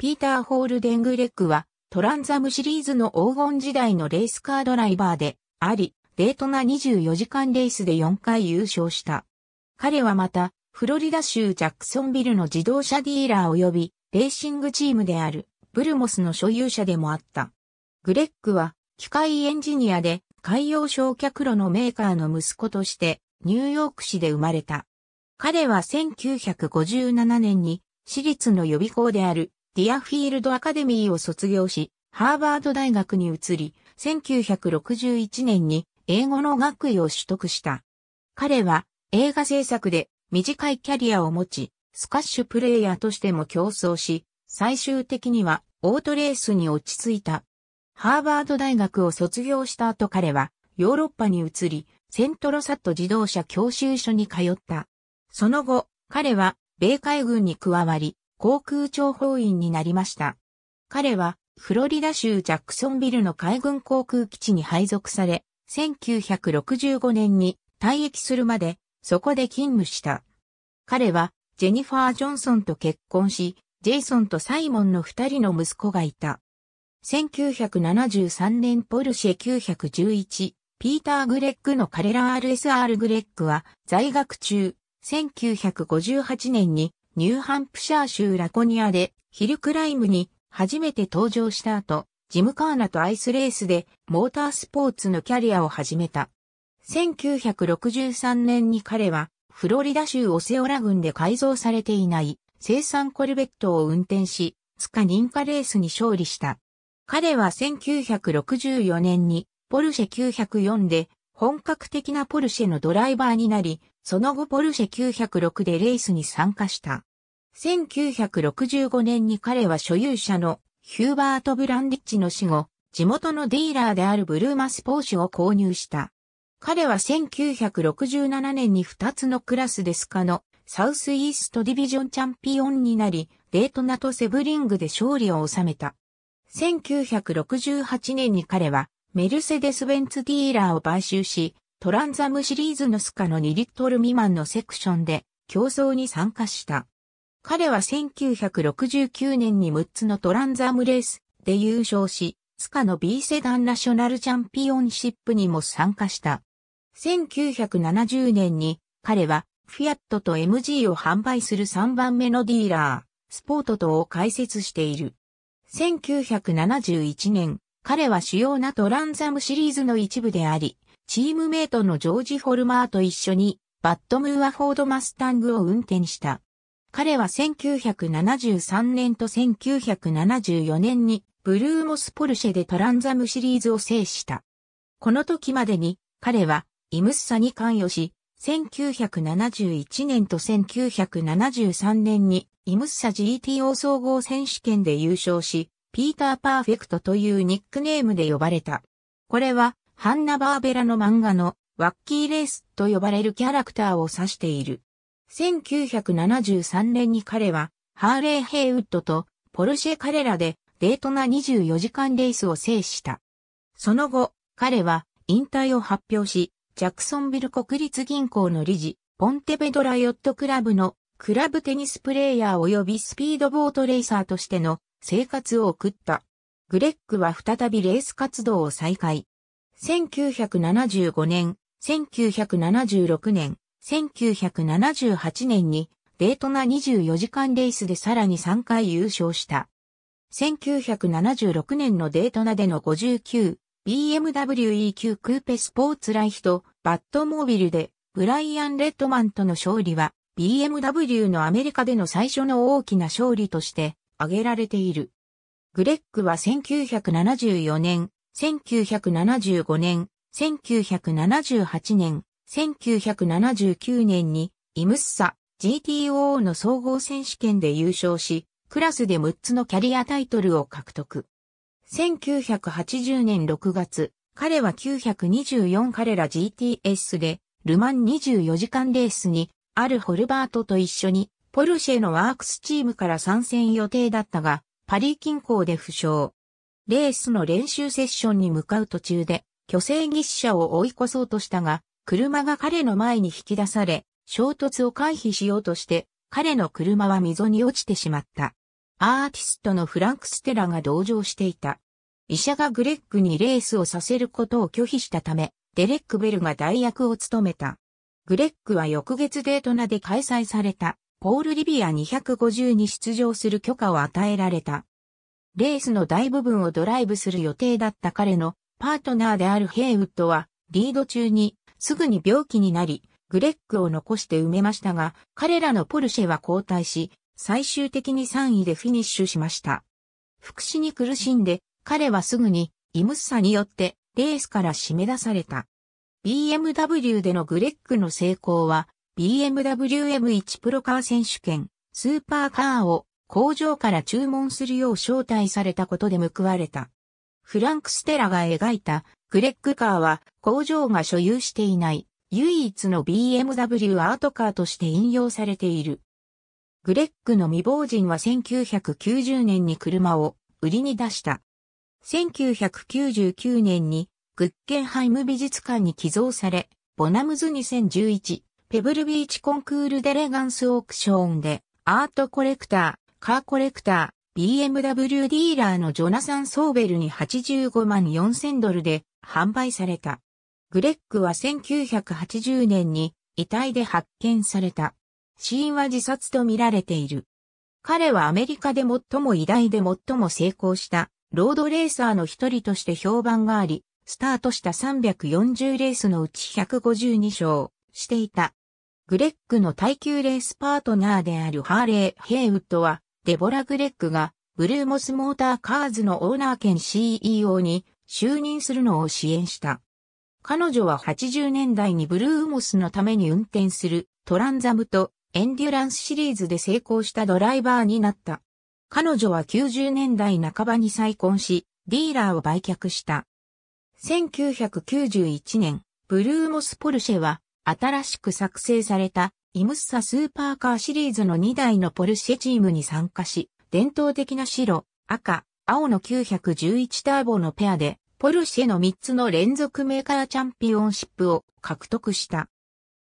ピーター・ホールデングレックは、トランザムシリーズの黄金時代のレースカードライバーであり、デートな24時間レースで4回優勝した。彼はまた、フロリダ州ジャクソンビルの自動車ディーラー及び、レーシングチームである、ブルモスの所有者でもあった。グレックは、機械エンジニアで、海洋焼却炉のメーカーの息子として、ニューヨーク市で生まれた。彼は1957年に、私立の予備校であるディアフィールドアカデミーを卒業し、ハーバード大学に移り、1961年に英語の学位を取得した。彼は映画制作で短いキャリアを持ち、スカッシュプレイヤーとしても競争し、最終的にはオートレースに落ち着いた。ハーバード大学を卒業した後彼はヨーロッパに移り、セントロサット自動車教習所に通った。その後、彼は米海軍に加わり、航空庁報員になりました。彼は、フロリダ州ジャクソンビルの海軍航空基地に配属され、1965年に退役するまで、そこで勤務した。彼は、ジェニファー・ジョンソンと結婚し、ジェイソンとサイモンの二人の息子がいた。1973年ポルシェ911、ピーター・グレッグの彼ら RSR グレッグは在学中、1958年にニューハンプシャー州ラコニアでヒルクライムに初めて登場した後、ジムカーナとアイスレースでモータースポーツのキャリアを始めた。1963年に彼はフロリダ州オセオラ郡で改造されていない生産コルベットを運転し、スカ認可レースに勝利した。彼は1964年にポルシェ904で本格的なポルシェのドライバーになり、その後ポルシェ906でレースに参加した。1965年に彼は所有者のヒューバート・ブランディッチの死後、地元のディーラーであるブルーマスポーシュを購入した。彼は1967年に2つのクラスデスカのサウスイーストディビジョンチャンピオンになり、デートナとセブリングで勝利を収めた。1968年に彼はメルセデス・ベンツディーラーを買収し、トランザムシリーズのスカの2リットル未満のセクションで競争に参加した。彼は1969年に6つのトランザムレースで優勝し、スカの B セダンナショナルチャンピオンシップにも参加した。1970年に彼はフィアットと MG を販売する3番目のディーラー、スポート等を開設している。1971年、彼は主要なトランザムシリーズの一部であり、チームメイトのジョージ・ホルマーと一緒に、バットムーアフォードマスタングを運転した。彼は1973年と1974年に、ブルーモスポルシェでトランザムシリーズを制した。この時までに、彼は、イムッサに関与し、1971年と1973年にイムッサ GTO 総合選手権で優勝し、ピーター・パーフェクトというニックネームで呼ばれた。これは、ハンナ・バーベラの漫画のワッキー・レースと呼ばれるキャラクターを指している。1973年に彼は、ハーレー・ヘイウッドとポルシェ・カレラでデートな24時間レースを制した。その後、彼は引退を発表し、ジャクソンビル国立銀行の理事、ポンテベドラヨットクラブのクラブテニスプレーヤー及びスピードボートレーサーとしての生活を送った。グレッグは再びレース活動を再開。1975年、1976年、1978年にデートナ24時間レースでさらに3回優勝した。1976年のデートナでの 59BMW EQ クーペスポーツライヒとバットモービルでブライアン・レッドマンとの勝利は BMW のアメリカでの最初の大きな勝利として挙げられている。グレッグは1974年、1975年、1978年、1979年にイムッサ GTO の総合選手権で優勝し、クラスで6つのキャリアタイトルを獲得。1980年6月、彼は924彼ら GTS で、ルマン24時間レースに、あるホルバートと一緒にポルシェのワークスチームから参戦予定だったが、パリ近郊で負傷。レースの練習セッションに向かう途中で、巨星技師者を追い越そうとしたが、車が彼の前に引き出され、衝突を回避しようとして、彼の車は溝に落ちてしまった。アーティストのフランク・ステラが同乗していた。医者がグレッグにレースをさせることを拒否したため、デレック・ベルが代役を務めた。グレッグは翌月デートナで開催されたポール・リビア250に出場する許可を与えられた。レースの大部分をドライブする予定だった彼のパートナーであるヘイウッドはリード中にすぐに病気になり、グレッグを残して埋めましたが、彼らのポルシェは交代し、最終的に3位でフィニッシュしました。福祉に苦しんで、彼はすぐにイムッサによってレースから締め出された。BMW でのグレッグの成功は BMW M1 プロカー選手権、スーパーカーを工場から注文するよう招待されたことで報われた。フランク・ステラが描いたグレックカーは工場が所有していない唯一の BMW アートカーとして引用されている。グレックの未亡人は1990年に車を売りに出した。1999年にグッケンハイム美術館に寄贈され、ボナムズ2011ペブルビーチコンクールデレガンスオークションで、アートコレクター、カーコレクター、BMW ディーラーのジョナサン・ソーベルに85万4000ドルで販売された。グレッグは1980年に遺体で発見された。死因は自殺とみられている。彼はアメリカで最も偉大で最も成功したロードレーサーの一人として評判があり、スタートした340レースのうち152勝していた。グレッグの耐久レースパートナーであるハーレー・ヘイウッドは、デボラ・グレッグが、ブルーモスモーターカーズのオーナー兼 CEO に就任するのを支援した。彼女は80年代にブルーモスのために運転するトランザムとエンデュランスシリーズで成功したドライバーになった。彼女は90年代半ばに再婚し、ディーラーを売却した。1991年、ブルーモスポルシェは新しく作成されたイムッサスーパーカーシリーズの2台のポルシェチームに参加し、伝統的な白、赤、青の911ターボのペアで、ポルシェの3つの連続メーカーチャンピオンシップを獲得した。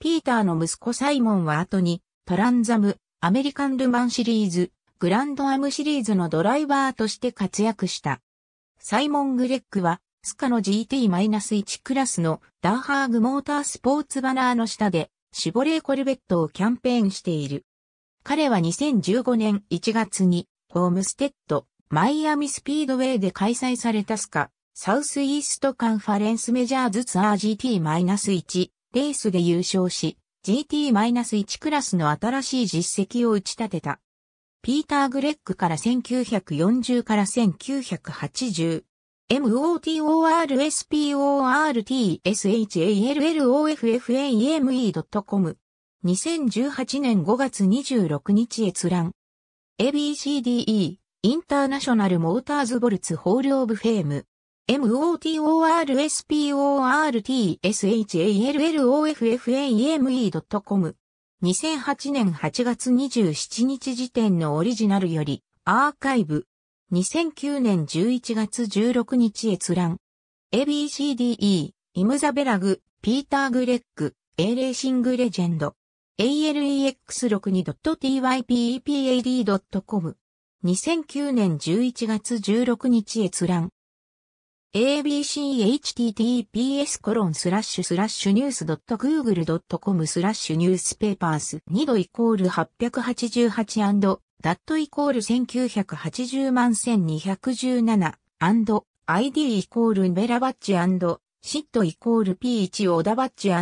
ピーターの息子サイモンは後に、トランザム、アメリカンルマンシリーズ、グランドアムシリーズのドライバーとして活躍した。サイモン・グレックはスカの GT-1 クラスのダーハーグモータースポーツバナーの下でシボレーコルベットをキャンペーンしている。彼は2015年1月にホームステッドマイアミスピードウェイで開催されたスカサウスイーストカンファレンスメジャーズツアー GT-1 レースで優勝し GT-1 クラスの新しい実績を打ち立てた。ピーター・グレックから1940から1980 motorsportshallofame.com 2018年5月26日閲覧 ABCDE インターナショナルモーターズボルツホールオブフェーム motorsportshallofame.com 2008年8月27日時点のオリジナルよりアーカイブ2009年11月16日閲覧。ABCDE、イムザベラグ、ピーター・グレッグ、A レーシングレジェンド。a l e x 6 2 t y p e a d c o m 2009年11月16日閲覧。abchttps コロンスラッシュスラッシュニュース .google.com スラッシュニュースペーパース2度イコール 888& ダットイコール1980万1217 ID イコールベラバッチシットイコール P1 オダバッチ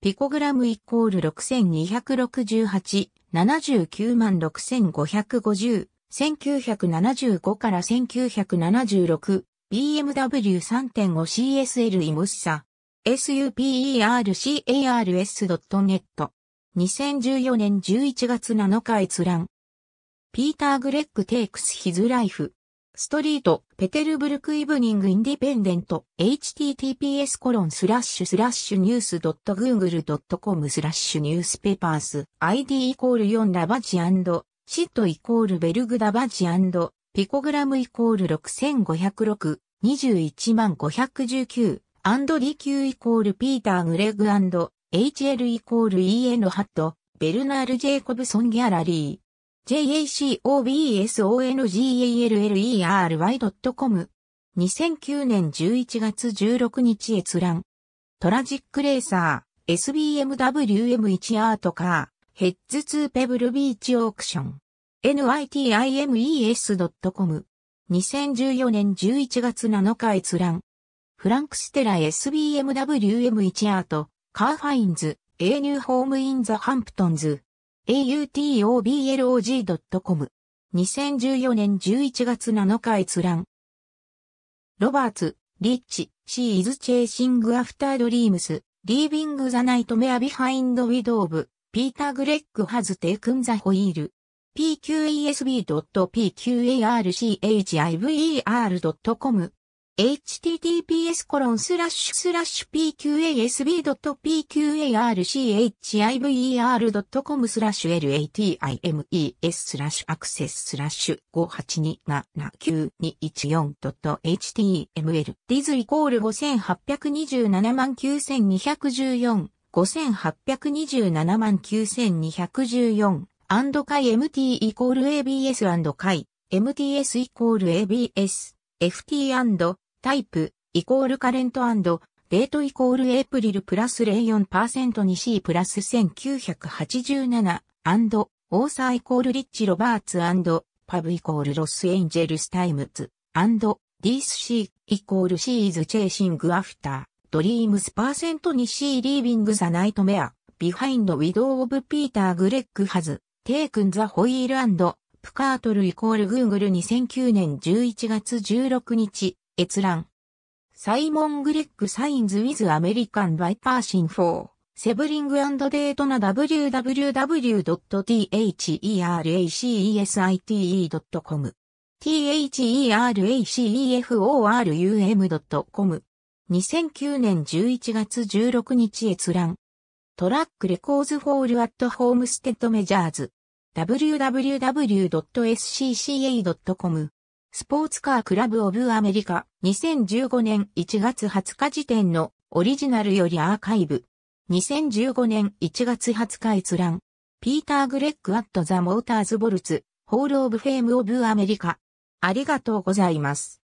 ピコグラムイコール6268 79万6550 1975から 1976BMW3.5CSL イムッサ supercars.net 2014年11月7日閲覧ピーター・グレッグ・テイクス・ヒズ・ライフ。ストリート、ペテルブルク・イブニング・インディペンデント、https コロンスラッシュスラッシュニュース .google.com スラッシュニュースペーパース、id イコール4ラバジシットイコールベルグダバジピコグラムイコール6506、21万519、アンドリキューイコールピーター・グレッグ &HL イコール EN ハット、ベルナール・ジェイコブソン・ギャラリー。jacobsongalery.com l。2009年11月16日閲覧。トラジックレーサー、SBMWM1 アートカー、ヘッズ2ペブルビーチオークション。nitimes.com。2014年11月7日閲覧。フランクステラ SBMWM1 アート、カーファインズ、A ニューホームインザハンプトンズ。autoblog.com。2014年11月7日閲覧。ロバーツ、リッチ、シーズ・チェーシング・アフター・ドリームス、リービング・ザ・ナイト・メア・ビハインド・ウィド・ーブ、ピーター・グレッグ・ハズ・テイクン・ザ・ホイール。pqesb.pqarchiver.com https コロンスラッシュスラッシュ pqasb.pqarchiver.com スラッシュ latimes スラッシュアクセススラッシュ 5827914.html ディズイコール5827万9214 5827万9214アンドカイ MT イコール ABS アンドカイ MTS イコール ABS FT& アンドタイプ、イコールカレントデートイコールエイプリルプラス04%に C プラス1987オーサーイコールリッチ・ロバーツパブイコールロス・エンジェルス・タイムズディスシーイコールシーズ・チェイシング・アフタードリームスパーセントに C リービング・ザ・ナイトメアビハインド・ウィドウ・オブ・ピーター・グレッグ・ハズテイクン・ザ・ホイールプカートルイコールグーグル2009年11月16日閲覧。サイモン・グレッグ・サインズ・ウィズ・アメリカン・バイパーシンフォー、セブリングデートな www.theracesite.com theraceforum.com 2009年11月16日閲覧トラックレコーズホールアットホームステッドメジャーズ www.scca.com スポーツカークラブオブアメリカ2015年1月20日時点のオリジナルよりアーカイブ2015年1月20日閲覧ピーター・グレッグ・アット・ザ・モーターズ・ボルツ・ホール・オブ・フェーム・オブ・アメリカありがとうございます。